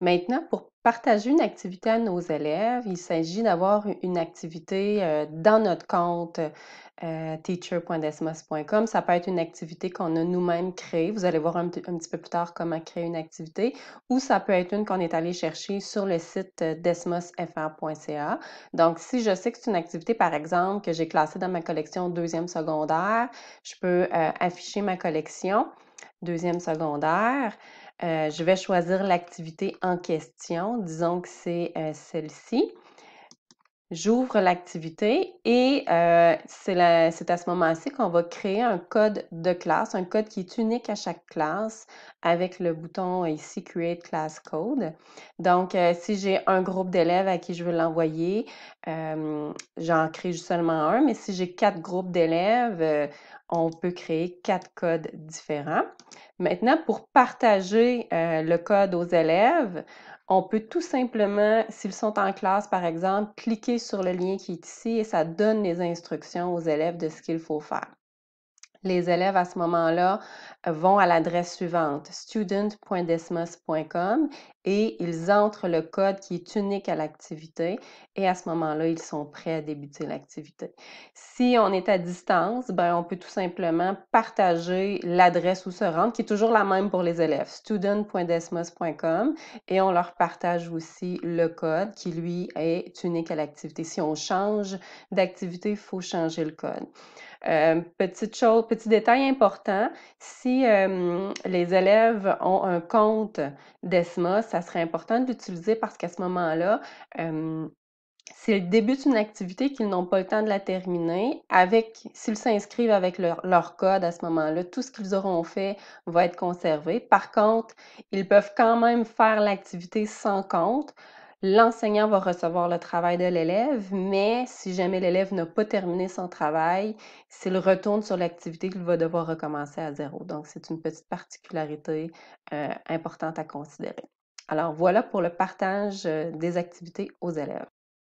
Maintenant, pour partager une activité à nos élèves, il s'agit d'avoir une activité euh, dans notre compte euh, teacher.desmos.com. Ça peut être une activité qu'on a nous-mêmes créée. Vous allez voir un, petit peu plus tard comment créer une activité. Ou ça peut être une qu'on est allé chercher sur le site euh, desmosfr.ca. Donc, si je sais que c'est une activité, par exemple, que j'ai classée dans ma collection deuxième secondaire, je peux afficher ma collection deuxième secondaire. Euh, je vais choisir l'activité en question. Disons que c'est euh, celle-ci. J'ouvre l'activité et euh, c'est à ce moment-ci qu'on va créer un code de classe, un code qui est unique à chaque classe avec le bouton ici Create Class Code. Donc, si j'ai un groupe d'élèves à qui je veux l'envoyer, j'en crée seulement un, mais si j'ai quatre groupes d'élèves, on peut créer quatre codes différents. Maintenant, pour partager euh, le code aux élèves, on peut tout simplement, s'ils sont en classe, par exemple, cliquer sur le lien qui est ici et ça donne les instructions aux élèves de ce qu'il faut faire les élèves à ce moment-là euh, vont à l'adresse suivante, student.desmos.com, et ils entrent le code qui est unique à l'activité, et à ce moment-là, ils sont prêts à débuter l'activité. Si on est à distance, ben, on peut tout simplement partager l'adresse où se rendre, qui est toujours la même pour les élèves, student.desmos.com, et on leur partage aussi le code qui, lui, est unique à l'activité. Si on change d'activité, il faut changer le code. Euh, petite chose, petit détail important, si euh, les élèves ont un compte d'ESMA, ça serait important de l'utiliser parce qu'à ce moment-là, euh, c'est le début d'une activité qu'ils n'ont pas le temps de la terminer, avec s'ils s'inscrivent avec leur, code à ce moment-là, tout ce qu'ils auront fait va être conservé. Par contre, ils peuvent quand même faire l'activité sans compte L'enseignant va recevoir le travail de l'élève, mais si jamais l'élève n'a pas terminé son travail, s'il retourne sur l'activité, il va devoir recommencer à zéro. Donc, c'est une petite particularité euh, importante à considérer. Alors, voilà pour le partage euh, des activités aux élèves.